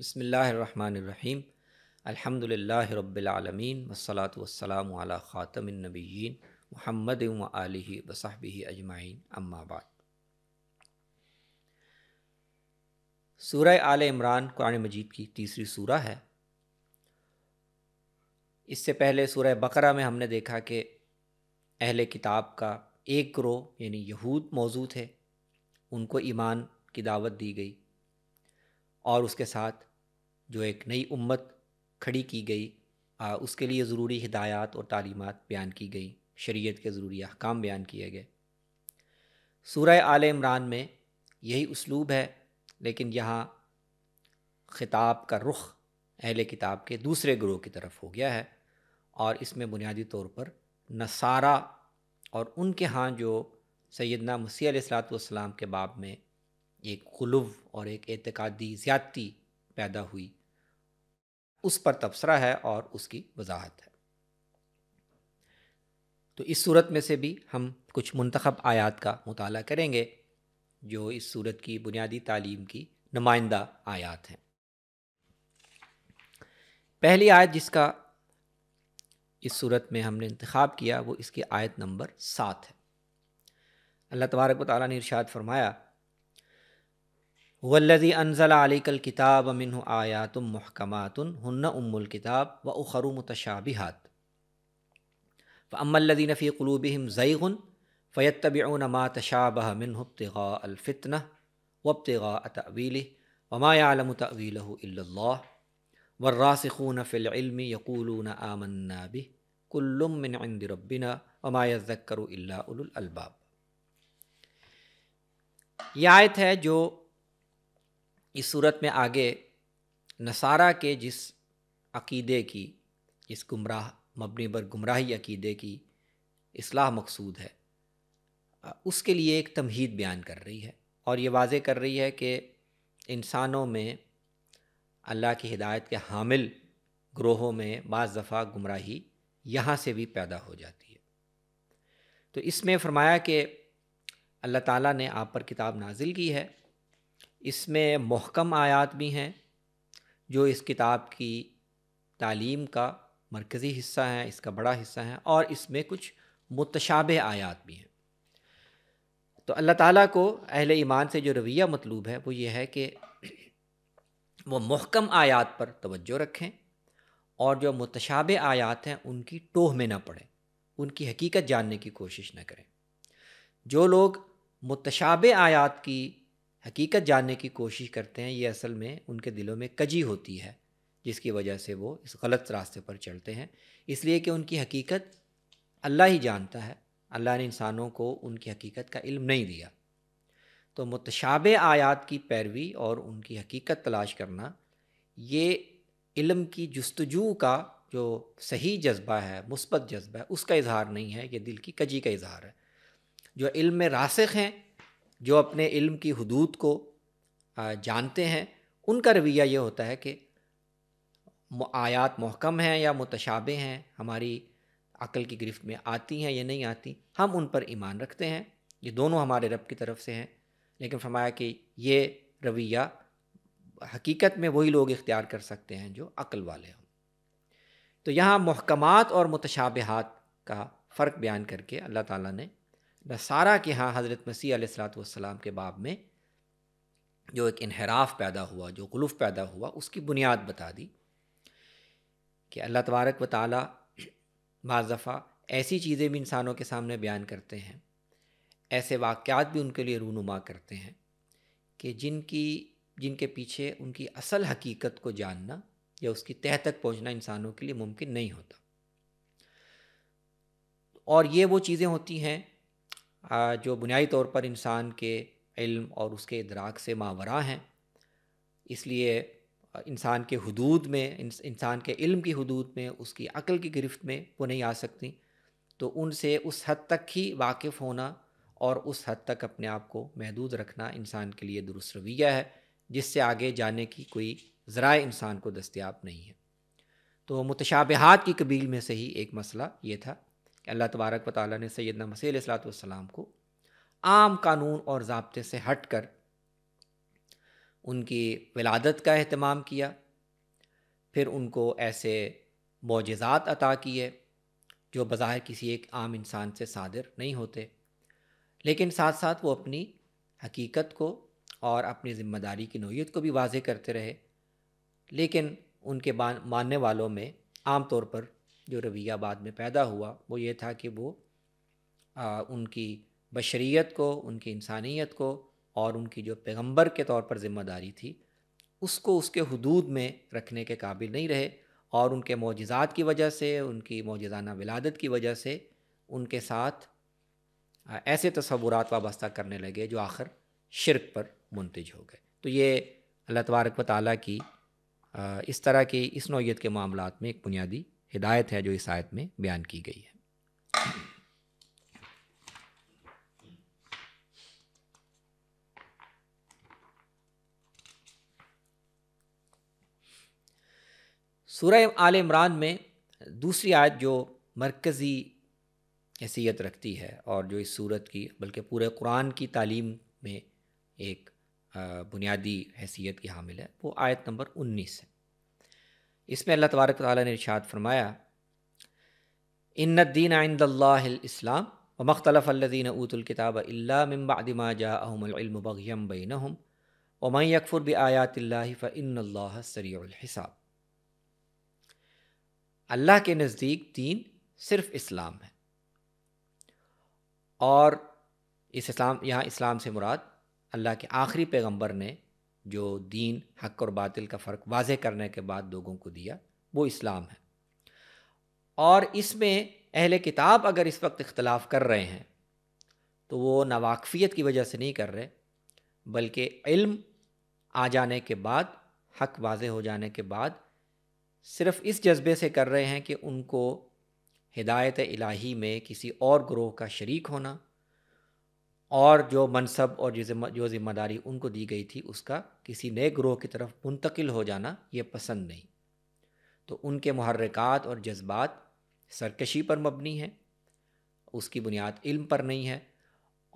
बसमीम अलहमदिल्ला रबालमीन वसलात वसलाम ख़ातमनबीन महमद आलि वसाहब अजमाइन अम्माबाद सूर्य आल इमरान कुरान मजीद की तीसरी सूरा है इससे पहले सूर्य बकर में हमने देखा कि अहल किताब का एक ग्रोह यानी यहूद मौजूद है उनको ईमान की दावत दी गई और उसके साथ जो एक नई उम्मत खड़ी की गई आ, उसके लिए ज़रूरी हिदायत और तालीमत बयान की गई शरीयत के ज़रूरी अहकाम बयान किए गए सूरह आल इमरान में यही उसलूब है लेकिन यहाँ ख़िताब का रुख अहले किताब के दूसरे ग्रोह की तरफ हो गया है और इसमें बुनियादी तौर पर नसारा और उनके यहाँ जो सैदना मसीह सलाम के बाब में एक गुलव और एक एतकादी ज़्यादती पैदा हुई उस पर तबसरा है और उसकी वजाहत है तो इस सूरत में से भी हम कुछ मंतखब आयात का मताल करेंगे जो इस सूरत की बुनियादी तालीम की नुमाइंदा आयात हैं पहली आयत जिसका इस सूरत में हमने इंतखब किया वो इसकी आयत नंबर सात है अल्लाह तबारक वाली ने इरशाद फरमाया هو الذي أنزل عليك الكتاب منه آيات محكمات هن أم الكتاب وأخر متشابهات فأما الذين في قلوبهم زيغ فيتبعون ما تشابه منه ابتغاء الفتنة وابتغاء تأويله وما يعلم تأويله إلا الله والراسخون في العلم يقولون آمنا به كل من عند ربنا وما يذكر إلا أولو الألباب یہ آیت ہے جو इस सूरत में आगे नसारा के जिस अकीदे की जिस गुमराह मबनी पर गुमराही अकीदे की असलाह मकसूद है उसके लिए एक तमहीद बयान कर रही है और ये वाज कर रही है कि इंसानों में अल्लाह की हिदायत के हामिल ग्रोहों में बज़ दफ़ा गुमराही यहाँ से भी पैदा हो जाती है तो इसमें फरमाया कि अल्लाह ताला ने आप पर किताब नाजिल की है इसमें महकम आयात भी हैं जो इस किताब की तालीम का मरकज़ी हिस्सा है इसका बड़ा हिस्सा है और इसमें कुछ मुतशाब आयात भी हैं तो अल्लाह ताला को अहल ईमान से जो रवैया मतलूब है वो ये है कि वो महकम आयात पर तवज्जो रखें और जो मुतशाब आयात हैं उनकी टोह में ना पड़ें उनकी हकीकत जानने की कोशिश ना करें जो लोग मुतशाब आयात की हकीकत जानने की कोशिश करते हैं ये असल में उनके दिलों में कजी होती है जिसकी वजह से वो इस गलत रास्ते पर चलते हैं इसलिए कि उनकी हकीकत अल्लाह ही जानता है अल्लाह ने इंसानों को उनकी हकीकत का इल्म नहीं दिया तो मुतशाब आयात की पैरवी और उनकी हकीकत तलाश करना ये इल्म की जस्तजू का जो सही जज्बा है मुस्बत जज्बा है उसका इजहार नहीं है ये दिल की कजी का इजहार है जो इल्म में रासिक हैं जो अपने इल्म की हदूद को जानते हैं उनका रवैया ये होता है कि आयात महकम हैं या मुतशाबे हैं हमारी अकल की गिरफ्त में आती हैं या नहीं आती हम उन पर ईमान रखते हैं ये दोनों हमारे रब की तरफ से हैं लेकिन फरमाया कि ये रवैया हकीकत में वही लोग इख्तियार कर सकते हैं जो अकल वाले हों तो यहाँ महकमात और मुतशाबहत का फ़र्क बयान करके अल्लाह ताला ने नसारा के यहाँ हज़रत मसीह सलाम के बाब में जो एक इनहराफ पैदा हुआ जो गलूफ पैदा हुआ उसकी बुनियाद बता दी कि अल्लाह तबारक व ताली बाज़फ़ा ऐसी चीज़ें भी इंसानों के सामने बयान करते हैं ऐसे वाक़ात भी उनके लिए रूनुमा करते हैं कि जिनकी जिनके पीछे उनकी असल हकीकत को जानना या उसकी तह तक पहुंचना इंसानों के लिए मुमकिन नहीं होता और ये वो चीज़ें होती हैं जो बुनियादी तौर पर इंसान के इल्म और उसके इदराक से मावरा हैं इसलिए इंसान के हदूद में इंसान के इल्म की हदूद में उसकी अकल की गिरफ्त में वो नहीं आ सकती तो उनसे उस हद तक ही वाकिफ़ होना और उस हद तक अपने आप को महदूद रखना इंसान के लिए दुरुस्त रवैया है जिससे आगे जाने की कोई ज़रा इंसान को दस्तियाब नहीं है तो मुतशाबहात की कबील में से ही एक मसला ये था कि अल्लाह तबारक व ताली ने सैदना मसीह को आम कानून और ज़बते से हट कर उनकी विलादत का अहतमाम किया फिर उनको ऐसे मोजात अता किए जो बाहर किसी एक आम इंसान से सादिर नहीं होते लेकिन साथ साथ वो अपनी हकीकत को और अपनी ज़िम्मेदारी की नोयत को भी वाजे करते रहे लेकिन उनके मानने वालों में आम तौर पर जो रवैया बाद में पैदा हुआ वो ये था कि वो आ, उनकी बशरीत को उनकी इंसानियत को और उनकी जो पैगंबर के तौर पर ज़िम्मेदारी थी उसको उसके हदूद में रखने के काबिल नहीं रहे और उनके मोजात की वजह से उनकी मोजाना विलादत की वजह से उनके साथ ऐसे तस्वूर वाबस्ता करने लगे जो आखिर शिरक पर मुंतज हो गए तो ये अल्लाह तबारक वाली की इस तरह की इस नौीयत के मामला में एक बुनियादी हिदायत है जो इस आयत में बयान की गई है सूर आल इमरान में दूसरी आयत जो मरकज़ी हैसियत रखती है और जो इस सूरत की बल्कि पूरे कुरान की तालीम में एक बुनियादी हैसियत की हामिल है वो आयत नंबर उन्नीस है इसमें अल्लाह तबारक ताली ने इर्शाद फरमाया इन्नद्दीन इस्लाम व मख्तलफ़ल्लिन ऊतलकिताब अल्लाबादिमा जाम बगम बिन हम वमन यकफुर फ़िन अल्लाह के नज़दीक दीन सिर्फ इस्लाम है और इस इस्लाम यहाँ इस्लाम से मुराद अल्लाह के आखिरी पैगंबर ने जो दीन हक और बातिल का फ़र्क वाज करने के बाद लोगों को दिया वो इस्लाम है और इसमें अहल किताब अगर इस वक्त इख्तलाफ कर रहे हैं तो वो नावाकफियत की वजह से नहीं कर रहे बल्कि इल्म आ जाने के बाद हक वाज हो जाने के बाद सिर्फ इस जज्बे से कर रहे हैं कि उनको हिदायत इलाही में किसी और ग्रोह का शरीक होना और जो मनसब और जो जिम्मेदारी उनको दी गई थी उसका किसी नए ग्रोह की तरफ मुंतकिल हो जाना ये पसंद नहीं तो उनके महर्रक़ात और जज्बात सरकशी पर मबनी है उसकी बुनियाद इल्म पर नहीं है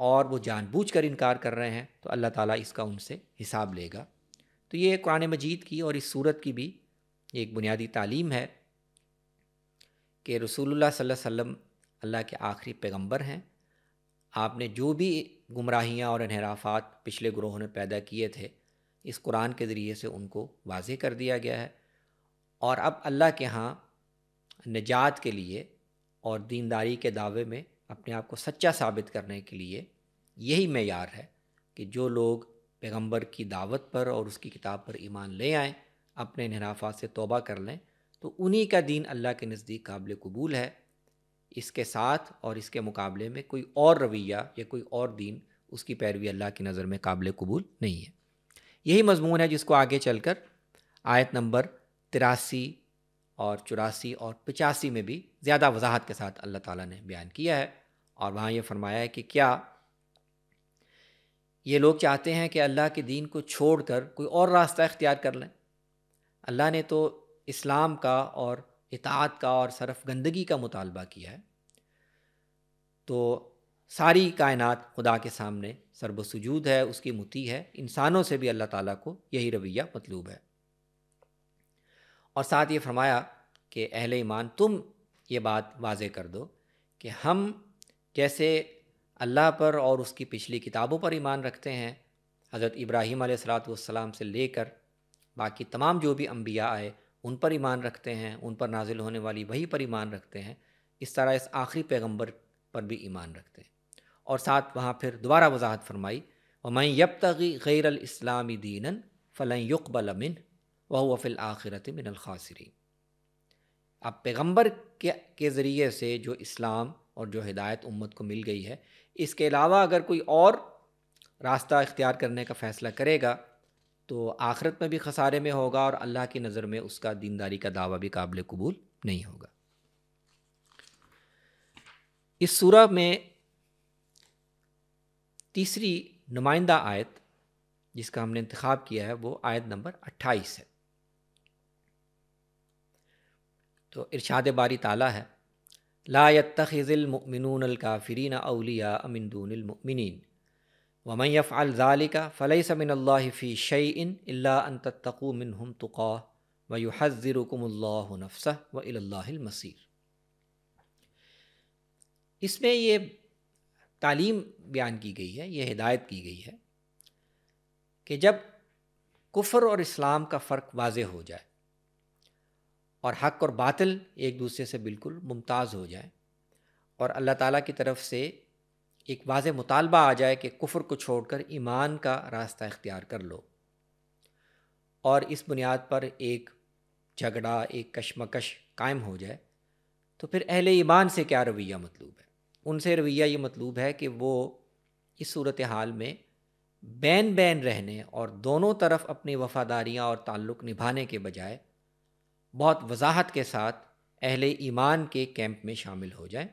और वो जानबूझकर इनकार कर रहे हैं तो अल्लाह ताला इसका उनसे हिसाब लेगा तो ये कुरान मजीद की और इस सूरत की भी एक बुनियादी तालीम है कि रसूलुल्लाह सल्लल्लाहु अलैहि वसल्लम अल्लाह के आखिरी पैगंबर हैं आपने जो भी गुमराहियाँ और इनहराफात पिछले ग्रोहों ने पैदा किए थे इस कुरान के ज़रिए से उनको वाज कर दिया गया है और अब अल्लाह के यहाँ निजात के लिए और दीनदारी के दावे में अपने आप को सच्चा साबित करने के लिए यही मैार है कि जो लोग पैगंबर की दावत पर और उसकी किताब पर ईमान ले आएँ अपने इनहराफात से तोबा कर लें तो उन्हीं का दीन अल्लाह के नज़दीक काबिल कबूल है इसके साथ और इसके मुकाबले में कोई और रवैया या कोई और दीन उसकी पैरवी अल्लाह की नज़र में काबिल कबूल नहीं है यही मजमून है जिसको आगे चल कर आयत नंबर तिरासी और चौरासी और पचासी में भी ज़्यादा वजाहत के साथ अल्लाह ताला ने बयान किया है और वहाँ ये फरमाया है कि क्या ये लोग चाहते हैं कि अल्लाह के दीन को छोड़ कर कोई और रास्ता इख्तियार कर लें अल्लाह ने तो इस्लाम का और इतात का और सरफ गंदगी का मुतालबा किया है तो सारी कायनात खुदा के सामने सरबसजूद है उसकी मुती है इंसानों से भी अल्लाह ताला को यही रवैया मतलूब है और साथ ये फरमाया कि अहल ईमान तुम ये बात वाज कर दो कि हम जैसे अल्लाह पर और उसकी पिछली किताबों पर ईमान रखते हैं हज़रत इब्राहीम सलाम से लेकर बाकी तमाम जो भी अम्बिया आए उन पर ईमान रखते हैं उन पर नाजिल होने वाली वही पर ईमान रखते हैं इस तरह इस आखिरी पैगम्बर पर भी ईमान रखते हैं और साथ वहाँ फिर दोबारा वजाहत फरमाई व मई यब तगी अस्लामी दीनन फ़लन युकबल अमिन वह वफ़िल आखिरत मिनल अब पैगम्बर के के ज़रिए से जो इस्लाम और जो हिदायत उम्मत को मिल गई है इसके अलावा अगर कोई और रास्ता इख्तियार करने का फ़ैसला करेगा तो आखरत में भी खसारे में होगा और अल्लाह की नज़र में उसका दीनदारी का दावा भी काबिल कबूल नहीं होगा इस सूरह में तीसरी नुमाइंदा आयत जिसका हमने इंतखब किया है वो आयत नंबर 28 है तो इरशाद बारी ताला है ला यत्तखिज़िलमिनूनकाफ़रीन अलिया अमिनदूनमिन वमन यफ़ल ज़ालिका फ़लई समिनफ़ी शई इन अल्लातकू मिन हम तुका व युहज़रकमल्लाफ़ व मसीर इसमें ये तालीम बयान की गई है ये हिदायत की गई है कि जब कुफ़र और इस्लाम का फ़र्क वाज हो जाए और हक और बातिल एक दूसरे से बिल्कुल मुमताज़ हो जाए और अल्लाह ताला की तरफ से एक वाज मुतालबा आ जाए कि कुफर को छोड़ कर ईमान का रास्ता इख्तियार कर लो और इस बुनियाद पर एक झगड़ा एक कशमकश कायम हो जाए तो फिर अहले ईमान से क्या रवैया मतलूब है उनसे रवैया ये मतलूब है कि वो इस सूरत हाल में बैन बैन रहने और दोनों तरफ अपनी वफ़ादारियाँ और ताल्लुक़ निभाने के बजाय बहुत वजाहत के साथ अहल ईमान के कैंप में शामिल हो जाएं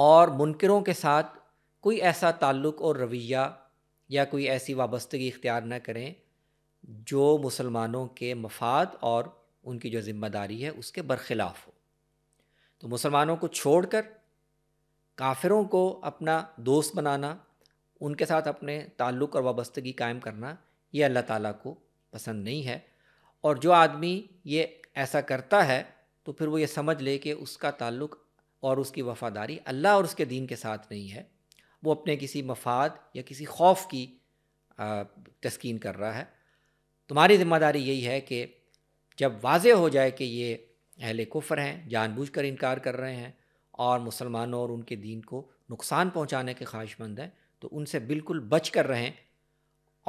और मुनकरों के साथ कोई ऐसा ताल्लुक़ और रवैया या कोई ऐसी वाबस्तगी इख्तियार न करें जो मुसलमानों के मफाद और उनकी जो ज़िम्मेदारी है उसके बरखिलाफ़ हो तो मुसलमानों को छोड़कर काफिरों को अपना दोस्त बनाना उनके साथ अपने ताल्लुक़ और वाबस्तगी कायम करना ये अल्लाह ताला को पसंद नहीं है और जो आदमी ये ऐसा करता है तो फिर वो ये समझ ले कि उसका ताल्लुक़ और उसकी वफादारी अल्लाह और उसके दीन के साथ नहीं है वो अपने किसी मफाद या किसी खौफ की तस्किन कर रहा है तुम्हारी ज़िम्मेदारी यही है कि जब वाज हो जाए कि ये अहल कुफर हैं जानबूझ कर इनकार कर रहे हैं और मुसलमानों और उनके दीन को नुकसान पहुँचाने के ख्वाहिशमंद हैं तो उनसे बिल्कुल बच कर रहें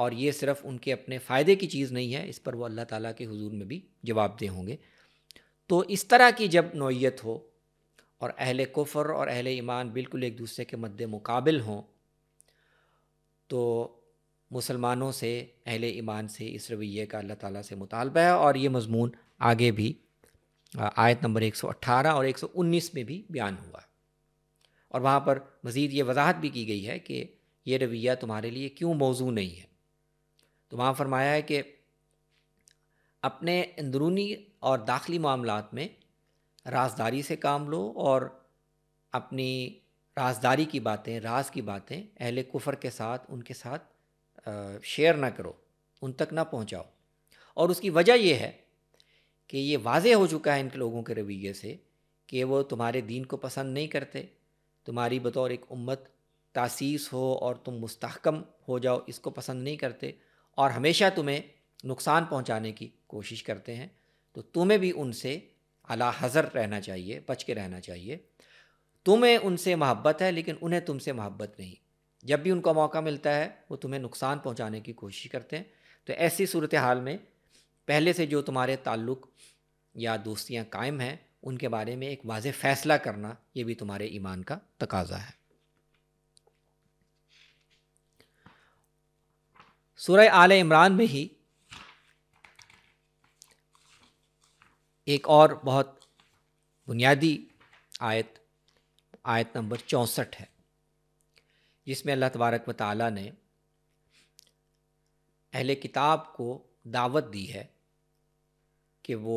और ये सिर्फ उनके अपने फ़ायदे की चीज़ नहीं है इस पर वो अल्लाह ताला के हुजूर में भी जवाब दे होंगे तो इस तरह की जब नोयत हो और अहल कुफर और अहल ईमान बिल्कुल एक दूसरे के मद्द मुकाबिल हों तो मुसलमानों से अहल ईमान से इस रवैये का अल्लाह ताला से मुतालबा है और ये मजमून आगे भी आयत नंबर 118 और 119 में भी बयान हुआ और वहाँ पर मज़ीद ये वजाहत भी की गई है कि ये रवैया तुम्हारे लिए क्यों मौजू नहीं है तो वहाँ फरमाया है कि अपने अंदरूनी और दाखिली मामलों में राजदारी से काम लो और अपनी राजदारी की बातें राज की बातें अहले कुफर के साथ उनके साथ शेयर ना करो उन तक ना पहुंचाओ और उसकी वजह यह है कि ये वाजे हो चुका है इन लोगों के रवैये से कि वो तुम्हारे दीन को पसंद नहीं करते तुम्हारी बतौर एक उम्मत तासीस हो और तुम मुस्तकम हो जाओ इसको पसंद नहीं करते और हमेशा तुम्हें नुकसान पहुंचाने की कोशिश करते हैं तो तुम्हें भी उनसे अला हज़र रहना चाहिए बच के रहना चाहिए तुम्हें उनसे मोहब्बत है लेकिन उन्हें तुमसे मोहब्बत नहीं जब भी उनका मौका मिलता है वो तुम्हें नुकसान पहुंचाने की कोशिश करते हैं तो ऐसी सूरत हाल में पहले से जो तुम्हारे ताल्लुक़ या दोस्तियाँ कायम हैं उनके बारे में एक वाज फ़ैसला करना ये भी तुम्हारे ईमान का तकाजा है सूर्य आल इमरान में ही एक और बहुत बुनियादी आयत आयत नंबर चौंसठ है जिसमें अल्लाह तबारक वाली ने अहले किताब को दावत दी है कि वो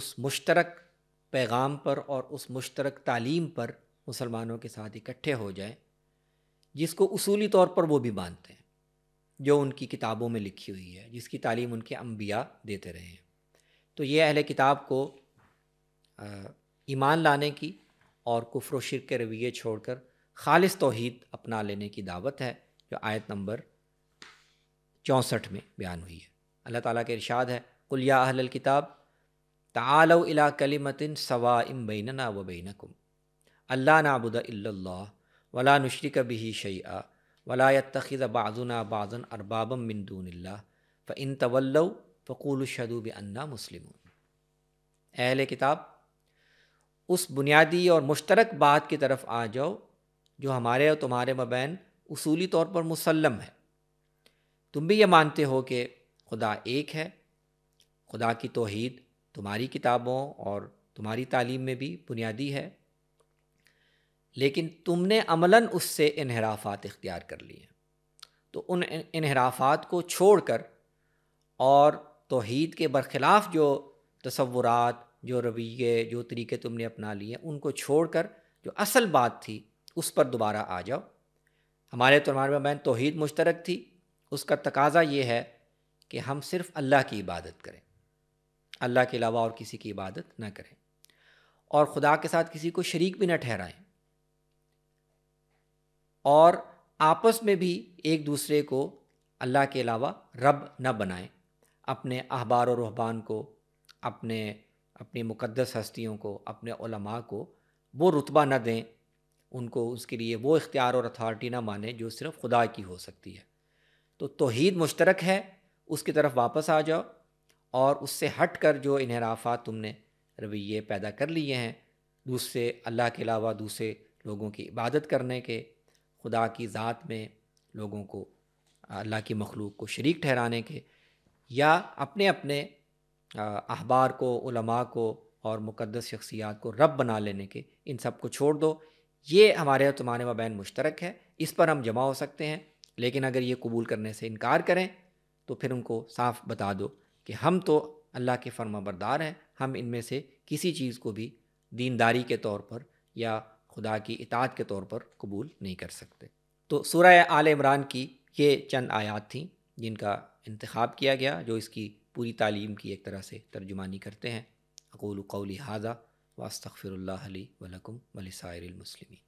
उस मुश्तरक पैगाम पर और उस मुश्तरक तालीम पर मुसलमानों के साथ इकट्ठे हो जाएं जिसको उसूली तौर पर वो भी मानते हैं जो उनकी किताबों में लिखी हुई है जिसकी तालीम उनके अम्बिया देते रहे हैं तो ये अहले किताब को ईमान लाने की और कुफ़र शिर के रवैये छोड़कर खालिस तोहद अपना लेने की दावत है जो आयत नंबर चौंसठ में बयान हुई है अल्लाह ताला के इरशाद है कुलिया अहल किताब तालो इला कलिमतिन सवा इम बैनना व बैनकुम अल्ला नाबुद इल्ला वला नुशरिक बिही शैआ वला यतखिज़ बाजुना बाजन अरबाबम मिन दून फ़ इन तवल्लव फ़कूल शदूब अन्ना मुस्लिम अहल किताब उस बुनियादी और मुश्तरक बात की तरफ आ जाओ जो हमारे और तुम्हारे मबैन असूली तौर पर मुसलम है तुम भी ये मानते हो कि खुदा एक है खुदा की तोहद तुम्हारी किताबों और तुम्हारी तालीम में भी बुनियादी है लेकिन तुमने अमला उससे इनहराफात इख्तियार कर लिए तो उनहराफात को छोड़ कर और तोहद के बरखिलाफ़ जो तस्वुरात जो रवैये जो तरीके तुमने अपना लिए उनको छोड़ कर जो असल बात थी उस पर दोबारा आ जाओ हमारे तुम्हारे में तोहद मुश्तरक थी उसका तकाजा ये है कि हम सिर्फ अल्लाह की इबादत करें अल्लाह के अलावा और किसी की इबादत ना करें और ख़ुदा के साथ किसी को शरीक भी ना ठहराएं और आपस में भी एक दूसरे को अल्लाह के अलावा रब न बनाएं अपने अहबार और रहबान को अपने अपनी मुक़दस हस्तियों को अपने उलमा को वो रुतबा न दें उनको उसके लिए वो इख्तियार और अथॉरिटी ना माने जो सिर्फ खुदा की हो सकती है तो तोहद मुश्तरक है उसकी तरफ वापस आ जाओ और उससे हट कर जो इनहराफा तुमने रवैये पैदा कर लिए हैं दूसरे अल्लाह के अलावा दूसरे लोगों की इबादत करने के खुदा की ज़ात में लोगों को अल्लाह की मखलूक को शरीक ठहराने के या अपने अपने अहबार को उलमा को और मुक़दस शख्सियात को रब बना लेने के इन सब को छोड़ दो ये हमारे और तुम्हारे मबैन मुश्तरक है इस पर हम जमा हो सकते हैं लेकिन अगर ये कबूल करने से इनकार करें तो फिर उनको साफ बता दो कि हम तो अल्लाह के फर्माबरदार हैं हम इनमें से किसी चीज़ को भी दीनदारी के तौर पर या खुदा की इतात के तौर पर कबूल नहीं कर सकते तो सूर्य आल इमरान की ये चंद आयात थी जिनका इंतखब किया गया जो इसकी पूरी तालीम की एक तरह से तर्जुमानी करते हैं अकूल कौली हाजा वास्तफ़िर वलकम वलसायरमसलिमी